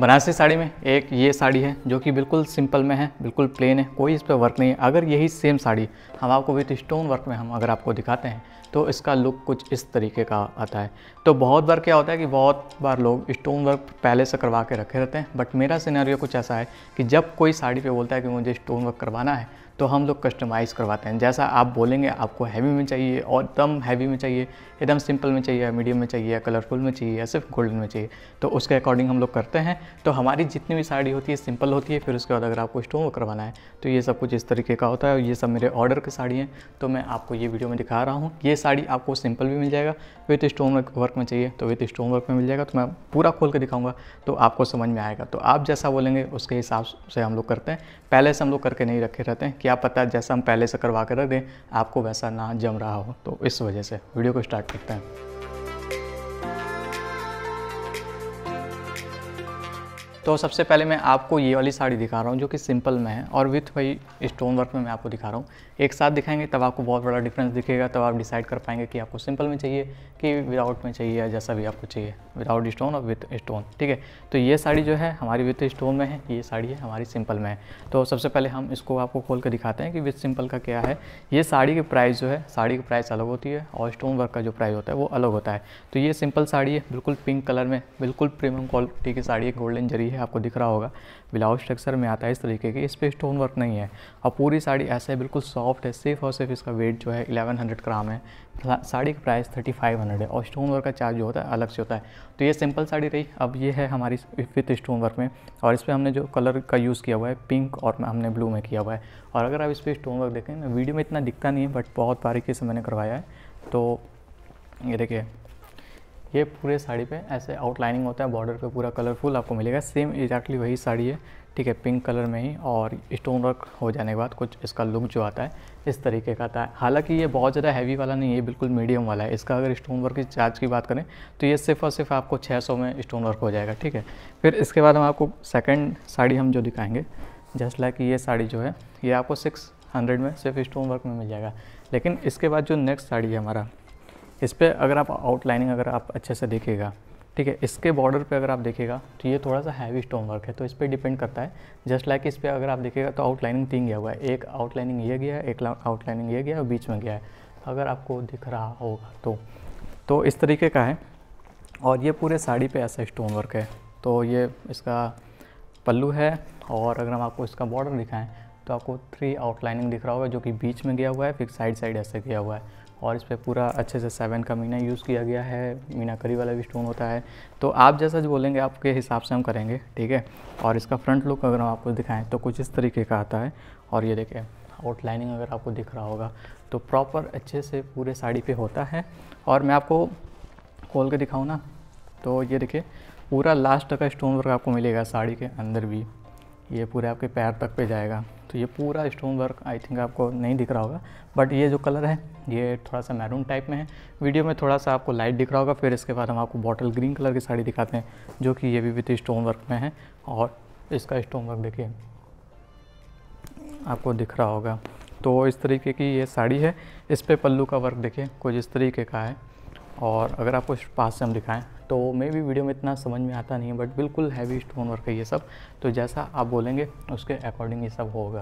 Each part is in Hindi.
बनारसी साड़ी में एक ये साड़ी है जो कि बिल्कुल सिंपल में है बिल्कुल प्लेन है कोई इस पर वर्क नहीं है अगर यही सेम साड़ी हम आपको विथ स्टोन वर्क में हम अगर आपको दिखाते हैं तो इसका लुक कुछ इस तरीके का आता है तो बहुत बार क्या होता है कि बहुत बार लोग स्टोन वर्क पहले से करवा के रखे रहते हैं बट मेरा सिनेरियो कुछ ऐसा है कि जब कोई साड़ी पर बोलता है कि मुझे स्टोन वर्क करवाना है तो हम लोग कस्टमाइज़ करवाते हैं जैसा आप बोलेंगे आपको हैवी में चाहिए और एकदम हैवी में चाहिए एकदम सिंपल में चाहिए मीडियम में चाहिए कलरफुल में चाहिए या सिर्फ गोल्डन में चाहिए तो उसके अकॉर्डिंग हम लोग करते हैं तो हमारी जितनी भी साड़ी होती है सिंपल होती है फिर उसके बाद अगर आपको स्टोन करवाना है तो ये सब कुछ इस तरीके का होता है ये सब मेरे ऑर्डर की साड़ी हैं तो मैं आपको ये वीडियो में दिखा रहा हूँ ये साड़ी आपको सिंपल भी मिल जाएगा विथ स्टोन वर्क में चाहिए तो विथ स्टोन वर्क में मिल जाएगा तो मैं पूरा खोल के दिखाऊँगा तो आपको समझ में आएगा तो आप जैसा बोलेंगे उसके हिसाब से हम लोग करते हैं पहले से हम लोग करके नहीं रखे रहते हैं कि क्या पता जैसा हम पहले से करवा कर रख दें आपको वैसा ना जम रहा हो तो इस वजह से वीडियो को स्टार्ट करते हैं तो सबसे पहले मैं आपको ये वाली साड़ी दिखा रहा हूँ जो कि सिंपल में है और विथ वही स्टोन वर्क में मैं आपको दिखा रहा हूँ एक साथ दिखाएंगे तब आपको बहुत बड़ा डिफरेंस दिखेगा तब आप डिसाइड कर पाएंगे कि आपको सिंपल में चाहिए कि विदाउट में चाहिए या जैसा भी आपको चाहिए विदाउट स्टोन और विथ स्टोन ठीक है तो ये साड़ी जो है हमारी विथ स्टोन में है ये साड़ी है हमारी सिंपल में है तो सबसे पहले हम इसको आपको खोल कर दिखाते हैं कि विथ सिंपल का क्या है ये साड़ी की प्राइस जो है साड़ी की प्राइस अलग होती है और स्टोन वर्क का जो प्राइस होता है वो अलग होता है तो ये सिंपल साड़ी है बिल्कुल पिंक कलर में बिल्कुल प्रीमियम क्वालिटी की साड़ी है गोल्डन जरी है आपको दिख रहा होगा ब्लाउज स्ट्रक्चर में आता है इस तरीके की इस पर स्टोन वर्क नहीं है और पूरी साड़ी ऐसे बिल्कुल सॉफ्ट है सिर्फ और सिर्फ इसका वेट जो है 1100 ग्राम है साड़ी का प्राइस 3500 है और स्टोन वर्क का चार्ज जो होता है अलग से होता है तो ये सिंपल साड़ी रही अब ये है हमारी विथ स्टोन वर्क में और इस पर हमने जो कलर का यूज़ किया हुआ है पिंक और हमने ब्लू में किया हुआ है और अगर आप इस पर स्टोन वर्क देखें वीडियो में इतना दिखता नहीं है बट बहुत बारीकी से मैंने करवाया है तो ये देखिए ये पूरे साड़ी पे ऐसे आउटलाइनिंग होता है बॉर्डर पे पूरा कलरफुल आपको मिलेगा सेम एग्जैक्टली वही साड़ी है ठीक है पिंक कलर में ही और स्टोन वर्क हो जाने के बाद कुछ इसका लुक जो आता है इस तरीके का आता है हालांकि ये बहुत ज़्यादा हैवी वाला नहीं है बिल्कुल मीडियम वाला है इसका अगर स्टोन वर्क की चार्ज की बात करें तो ये सिर्फ और सिर्फ आपको छः में स्टोन वर्क हो जाएगा ठीक है फिर इसके बाद हम आपको सेकेंड साड़ी हम जो दिखाएँगे जस्ट लाइक ये साड़ी जो है ये आपको सिक्स में सिर्फ स्टोन वर्क में मिल जाएगा लेकिन इसके बाद जो नेक्स्ट साड़ी है हमारा इस पर अगर आप आउटलाइनिंग अगर आप अच्छे से देखिएगा ठीक है इसके बॉर्डर पे अगर आप देखिएगा तो ये थोड़ा सा हैवी स्टोन वर्क है तो इस पर डिपेंड करता है जस्ट लाइक like इस पर अगर आप देखेगा तो आउटलाइनिंग तीन गया हुआ है एक आउटलाइनिंग ये गया है एक आउटलाइनिंग ये गया है और बीच में गया है अगर आपको दिख रहा होगा तो तो इस तरीके का है और ये पूरे साड़ी पर ऐसा स्टोन वर्क है तो ये इसका पल्लू है और अगर हम आपको इसका बॉर्डर दिखाएँ तो आपको थ्री आउटलाइनिंग दिख रहा होगा जो कि बीच में गया हुआ है फिर साइड साइड ऐसे गया हुआ है और इस पर पूरा अच्छे से सेवन का मीना यूज़ किया गया है मीनाकरी वाला भी स्टोन होता है तो आप जैसा जो बोलेंगे आपके हिसाब से हम करेंगे ठीक है और इसका फ्रंट लुक अगर हम आपको दिखाएं तो कुछ इस तरीके का आता है और ये देखें आउटलाइनिंग अगर आपको दिख रहा होगा तो प्रॉपर अच्छे से पूरे साड़ी पर होता है और मैं आपको खोल के दिखाऊँ ना तो ये देखिए पूरा लास्ट तक का स्टोन वर्क आपको मिलेगा साड़ी के अंदर भी ये पूरे आपके पैर तक पे जाएगा तो ये पूरा स्टोन वर्क आई थिंक आपको नहीं दिख रहा होगा बट ये जो कलर है ये थोड़ा सा मैरून टाइप में है वीडियो में थोड़ा सा आपको लाइट दिख रहा होगा फिर इसके बाद हम आपको बॉटल ग्रीन कलर की साड़ी दिखाते हैं जो कि ये भी विथ स्टोन वर्क में है और इसका स्टोन वर्क देखिए आपको दिख रहा होगा तो इस तरीके की ये साड़ी है इस पर पल्लू का वर्क देखिए कुछ इस तरीके का है और अगर आपको पास से हम दिखाएं तो मे भी वीडियो में इतना समझ में आता नहीं है बट बिल्कुल हैवी स्टोन वर्क है ये सब तो जैसा आप बोलेंगे उसके अकॉर्डिंग ये सब होगा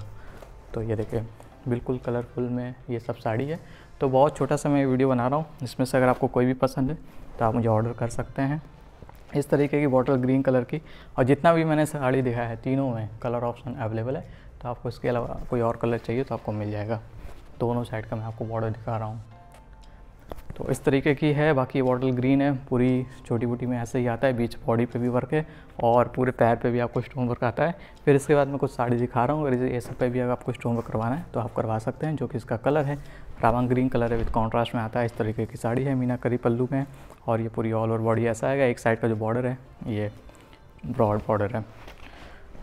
तो ये देखें बिल्कुल कलरफुल में ये सब साड़ी है तो बहुत छोटा सा मैं वीडियो बना रहा हूँ इसमें से अगर आपको कोई भी पसंद है तो आप मुझे ऑर्डर कर सकते हैं इस तरीके की बॉटल ग्रीन कलर की और जितना भी मैंने साड़ी दिखाया है तीनों में कलर ऑप्शन अवेलेबल है तो आपको इसके अलावा कोई और कलर चाहिए तो आपको मिल जाएगा दोनों साइड का मैं आपको बॉर्डर दिखा रहा हूँ तो इस तरीके की है बाकी बॉटल ग्रीन है पूरी छोटी बूटी में ऐसे ही आता है बीच बॉडी पे भी वर्क है और पूरे पैर पे भी आपको स्टोन वर्क आता है फिर इसके बाद मैं कुछ साड़ी दिखा रहा हूँ अगर ये सब पे भी अगर आपको स्टोन वर्क करवाना है तो आप करवा सकते हैं जो कि इसका कलर है रावण ग्रीन कलर है विद कॉन्ट्रास्ट में आता है इस तरीके की साड़ी है मीना करी पल्लू में और ये पूरी ऑल ओवर बॉडी ऐसा आएगा एक साइड का जो बॉर्डर है ये ब्रॉड बॉर्डर है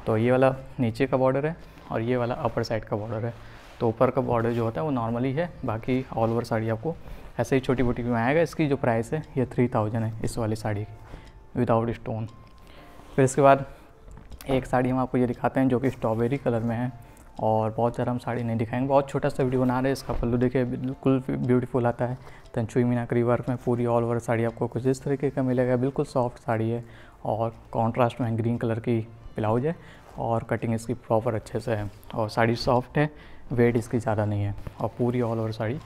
तो ये वाला नीचे का बॉर्डर है और ये वाला अपर साइड का बॉर्डर है तो ऊपर का बॉर्डर जो होता है वो नॉर्मली है बाकी ऑल ओवर साड़ी आपको ऐसे ही छोटी मोटी में आएगा इसकी जो प्राइस है ये थ्री थाउजेंड है इस वाली साड़ी की विदाउट स्टोन फिर इसके बाद एक साड़ी हम आपको ये दिखाते हैं जो कि स्ट्रॉबेरी कलर में है और बहुत ज़्यादा हम साड़ी नहीं दिखाएंगे बहुत छोटा सा वीडियो बना रहे हैं इसका पल्लू देखिए बिल्कुल ब्यूटीफुल आता है तनचुई मीनाकरी वर्क में पूरी ऑल ओवर साड़ी आपको कुछ इस तरीके का मिलेगा बिल्कुल सॉफ्ट साड़ी है और कॉन्ट्रास्ट में ग्रीन कलर की ब्लाउज है और कटिंग इसकी प्रॉपर अच्छे से है और साड़ी सॉफ्ट है वेट इसकी ज़्यादा नहीं है और पूरी ऑल ओवर साड़ी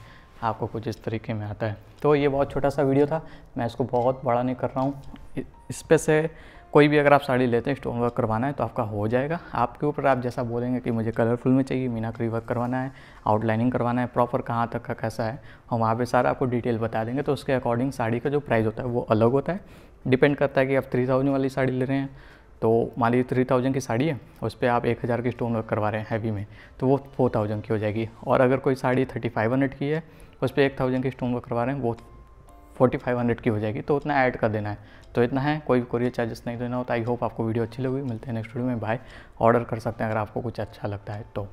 आपको कुछ इस तरीके में आता है तो ये बहुत छोटा सा वीडियो था मैं इसको बहुत बड़ा नहीं कर रहा हूँ इस पर से कोई भी अगर आप साड़ी लेते हैं स्टोन वर्क करवाना है तो आपका हो जाएगा आपके ऊपर आप जैसा बोलेंगे कि मुझे कलरफुल में चाहिए मीनाकरी वर्क करवाना है आउटलाइनिंग करवाना है प्रॉपर कहाँ तक का कैसा है हम वहाँ पर सारा आपको डिटेल बता देंगे तो उसके अकॉर्डिंग साड़ी का जो प्राइस होता है वो अलग होता है डिपेंड करता है कि आप थ्री थाउजेंड वाली साड़ी ले रहे हैं तो मान लीजिए थ्री थाउजेंड की साड़ी है उस पर आप एक हज़ार की स्टोन वर्क करवा रहे हैं हैवी में तो वो फोर थाउजेंड की हो जाएगी और अगर कोई साड़ी थर्टी फाइव हंड्रेड की है उस पर एक थाउजेंड की स्टोन वर्क करवा रहे हैं वो फोर्टी फाइव हंड्रेड की हो जाएगी तो उतना ऐड कर देना है तो इतना है कोई कोरियर चार्जेस नहीं देना होता आई होप आपको वीडियो अच्छी लगी मिलते हैं नेक्स्ट वीडियो में बाय ऑर्डर कर सकते हैं अगर आपको कुछ अच्छा लगता है तो